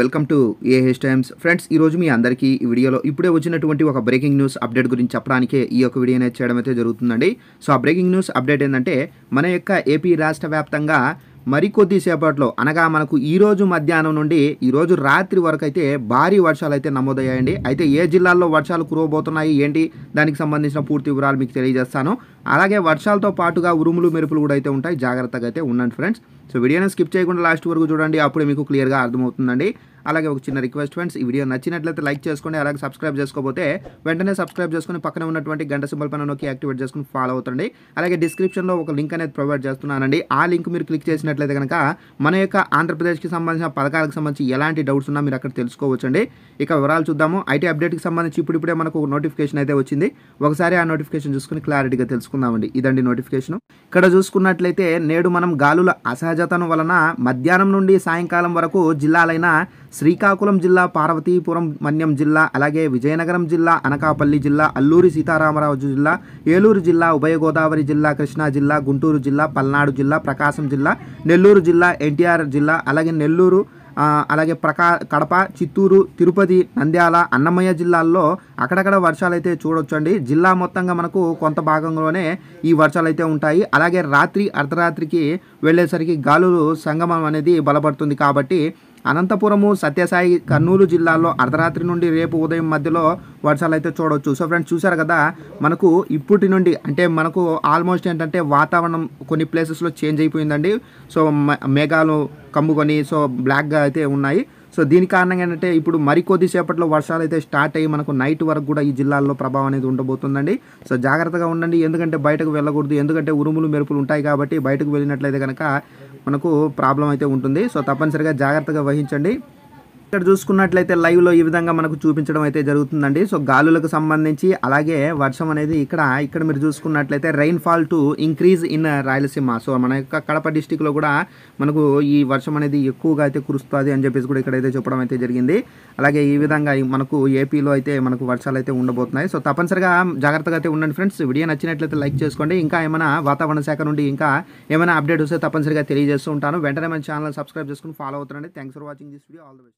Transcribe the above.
welcome to AH times friends ఈరోజు మీ అందరికీ ఈ వీడియోలో ఇప్పుడే వచ్చినటువంటి ఒక బ్రేకింగ్ న్యూస్ అప్డేట్ గురించి చెప్పడానికే ఈ యొక్క వీడియో అనేది చేయడం అయితే జరుగుతుందండి సో ఆ బ్రేకింగ్ న్యూస్ అప్డేట్ ఏంటంటే మన యొక్క ఏపీ రాష్ట్ర వ్యాప్తంగా మరికొద్దిసేపట్లో అనగా మనకు ఈరోజు మధ్యాహ్నం నుండి ఈరోజు రాత్రి వరకు అయితే భారీ వర్షాలు అయితే నమోదయ్యాయండి అయితే ఏ జిల్లాల్లో వర్షాలు కురవబోతున్నాయి ఏంటి దానికి సంబంధించిన పూర్తి వివరాలు మీకు తెలియజేస్తాను అలాగే వర్షాలతో పాటుగా ఉరుములు మెరుపులు కూడా అయితే ఉంటాయి జాగ్రత్తగా అయితే ఉండండి ఫ్రెండ్స్ సో వీడియోని స్కిప్ చేయకుండా లాస్ట్ వరకు చూడండి అప్పుడు మీకు క్లియర్గా అర్థమవుతుందండి అలాగే ఒక చిన్న రిక్వెస్ట్ ఫ్రెండ్స్ ఈ వీడియో నచ్చినట్లయితే లైక్ చేసుకోండి అలాగే సబ్స్క్రైబ్ చేసుకోకపోతే వెంటనే సబ్స్క్రైబ్ చేసుకుని పక్కన ఉన్నటువంటి గంట సింబల్ పైన నొక్కి యాక్టివేట్ చేసుకుని ఫాలో అవుతుంది అలాగే డిస్క్రిప్షన్లో ఒక లింక్ అనేది ప్రొవైడ్ చేస్తున్నానండి ఆ లింక్ మీరు క్లిక్ చేసినట్లయితే కనుక మన యొక్క ఆంధ్రప్రదేశ్కి సంబంధించిన పథకాలకు సంబంధించి ఎలాంటి డౌట్స్ ఉన్నా మీరు అక్కడ తెలుసుకోవచ్చండి ఇక వివరాలు చూద్దాము ఐటీ అప్డేట్కి సంబంధించి ఇప్పుడు ఇప్పుడే మనకు నోటిఫికేషన్ అయితే వచ్చింది ఒకసారి ఆ నోటిఫికేషన్ చూసుకుని క్లారిటీగా తెలుసుకుందామండి ఇదండి నోటిఫికేషన్ ఇక్కడ చూసుకున్నట్లయితే నేడు మనం గాలుల అసహజతను వలన మధ్యాహ్నం నుండి సాయంకాలం వరకు జిల్లాలైన శ్రీకాకుళం జిల్లా పార్వతీపురం మన్యం జిల్లా అలాగే విజయనగరం జిల్లా అనకాపల్లి జిల్లా అల్లూరి సీతారామరాజు జిల్లా ఏలూరు జిల్లా ఉభయ గోదావరి జిల్లా కృష్ణా జిల్లా గుంటూరు జిల్లా పల్నాడు జిల్లా ప్రకాశం జిల్లా నెల్లూరు జిల్లా ఎన్టీఆర్ జిల్లా అలాగే నెల్లూరు అలాగే ప్రకా కడప చిత్తూరు తిరుపతి నంద్యాల అన్నమయ్య జిల్లాల్లో అక్కడక్కడ వర్షాలు అయితే చూడొచ్చండి జిల్లా మొత్తంగా మనకు కొంత భాగంలోనే ఈ వర్షాలు అయితే ఉంటాయి అలాగే రాత్రి అర్ధరాత్రికి వెళ్ళేసరికి గాలులు సంగమం అనేది బలపడుతుంది కాబట్టి అనంతపురము సత్యసాయి కర్నూలు జిల్లాల్లో అర్ధరాత్రి నుండి రేపు ఉదయం మధ్యలో వర్షాలు అయితే చూడవచ్చు సో ఫ్రెండ్స్ చూసారు కదా మనకు ఇప్పటి నుండి అంటే మనకు ఆల్మోస్ట్ ఏంటంటే వాతావరణం కొన్ని ప్లేసెస్లో చేంజ్ అయిపోయిందండి సో మేఘాలు కమ్ముకొని సో బ్లాక్గా అయితే ఉన్నాయి సో దీని కారణంగా ఏంటంటే ఇప్పుడు మరికొద్ది సేపట్లో వర్షాలు అయితే స్టార్ట్ అయ్యి మనకు నైట్ వరకు కూడా ఈ జిల్లాల్లో ప్రభావం అనేది ఉండబోతుందండి సో జాగ్రత్తగా ఉండండి ఎందుకంటే బయటకు వెళ్ళకూడదు ఎందుకంటే ఉరుములు మెరుపులు ఉంటాయి కాబట్టి బయటకు వెళ్ళినట్లయితే కనుక మనకు ప్రాబ్లం అయితే ఉంటుంది సో తప్పనిసరిగా జాగ్రత్తగా వహించండి ఇక్కడ చూసుకున్నట్లయితే లైవ్లో ఈ విధంగా మనకు చూపించడం అయితే జరుగుతుందండి సో గాలులకు సంబంధించి అలాగే వర్షం అనేది ఇక్కడ ఇక్కడ మీరు చూసుకున్నట్లయితే rainfall to increase in Rayalaseema so మన యొక్క కడప డిస్టిక్లో కూడా మనకు ఈ వర్షం అనేది ఎక్కువగా అయితే కురుస్తుంది అని చెప్పేసి కూడా ఇక్కడైతే చెప్పడం అయితే జరిగింది అలాగే ఈ విధంగా మనకు ఏపీలో అయితే మనకు వర్షాలు అయితే ఉండబోతున్నాయి సో తప్పనిసరిగా జాగ్రత్తగా అయితే ఉండండి ఫ్రెండ్స్ వీడియో నచ్చినట్లయితే లైక్ చేసుకోండి ఇంకా ఏమైనా వాతావరణ శాఖ నుండి ఇంకా ఏమైనా అప్డేట్ వస్తే తప్పనిసరిగా తెలియజేస్తూ ఉంటాను వెంటనే మన ఛానల్ సబ్స్క్రైబ్ చేసుకుని ఫాలో అవుతారండి thanks for watching this video all the best